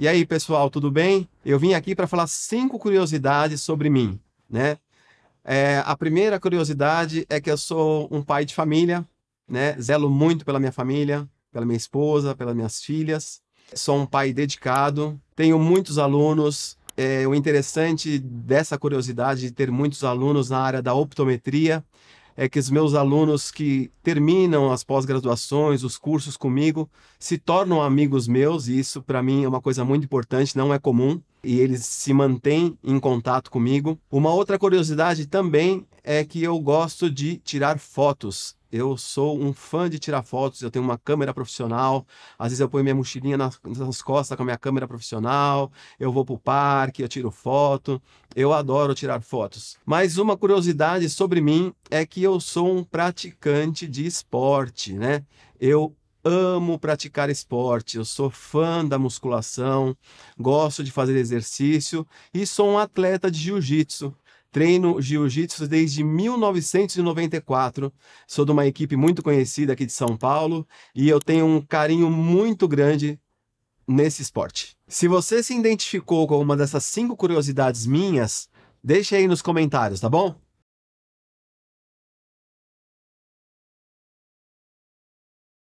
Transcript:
E aí, pessoal, tudo bem? Eu vim aqui para falar cinco curiosidades sobre mim, né? É, a primeira curiosidade é que eu sou um pai de família, né? Zelo muito pela minha família, pela minha esposa, pelas minhas filhas. Sou um pai dedicado, tenho muitos alunos. É, o interessante dessa curiosidade de ter muitos alunos na área da optometria é que os meus alunos que terminam as pós-graduações, os cursos comigo, se tornam amigos meus, e isso para mim é uma coisa muito importante, não é comum, e eles se mantêm em contato comigo. Uma outra curiosidade também é que eu gosto de tirar fotos. Eu sou um fã de tirar fotos, eu tenho uma câmera profissional, às vezes eu ponho minha mochilinha nas, nas costas com a minha câmera profissional, eu vou para o parque, eu tiro foto, eu adoro tirar fotos. Mas uma curiosidade sobre mim é que eu sou um praticante de esporte, né? Eu amo praticar esporte, eu sou fã da musculação, gosto de fazer exercício e sou um atleta de jiu-jitsu. Treino jiu-jitsu desde 1994. Sou de uma equipe muito conhecida aqui de São Paulo e eu tenho um carinho muito grande nesse esporte. Se você se identificou com uma dessas cinco curiosidades minhas, deixe aí nos comentários, tá bom?